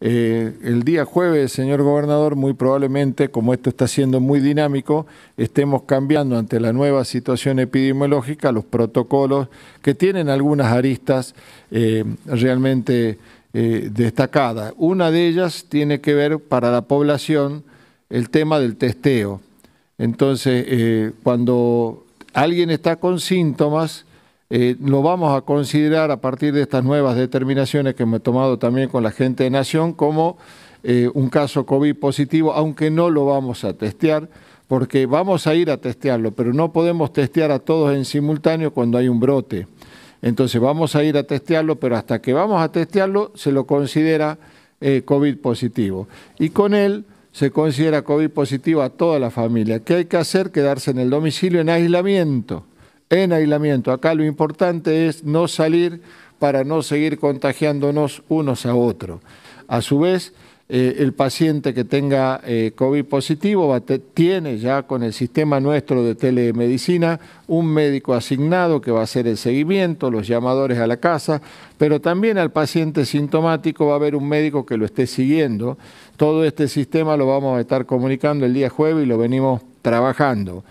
Eh, el día jueves, señor gobernador, muy probablemente, como esto está siendo muy dinámico, estemos cambiando ante la nueva situación epidemiológica los protocolos que tienen algunas aristas eh, realmente eh, destacadas. Una de ellas tiene que ver para la población el tema del testeo. Entonces, cuando alguien está con síntomas, eh, lo vamos a considerar a partir de estas nuevas determinaciones que hemos tomado también con la gente de Nación como eh, un caso COVID positivo, aunque no lo vamos a testear, porque vamos a ir a testearlo, pero no podemos testear a todos en simultáneo cuando hay un brote. Entonces vamos a ir a testearlo, pero hasta que vamos a testearlo se lo considera eh, COVID positivo. Y con él se considera COVID positivo a toda la familia. ¿Qué hay que hacer? Quedarse en el domicilio en aislamiento en aislamiento. Acá lo importante es no salir para no seguir contagiándonos unos a otros. A su vez, eh, el paciente que tenga eh, COVID positivo tiene ya con el sistema nuestro de telemedicina un médico asignado que va a hacer el seguimiento, los llamadores a la casa, pero también al paciente sintomático va a haber un médico que lo esté siguiendo. Todo este sistema lo vamos a estar comunicando el día jueves y lo venimos trabajando.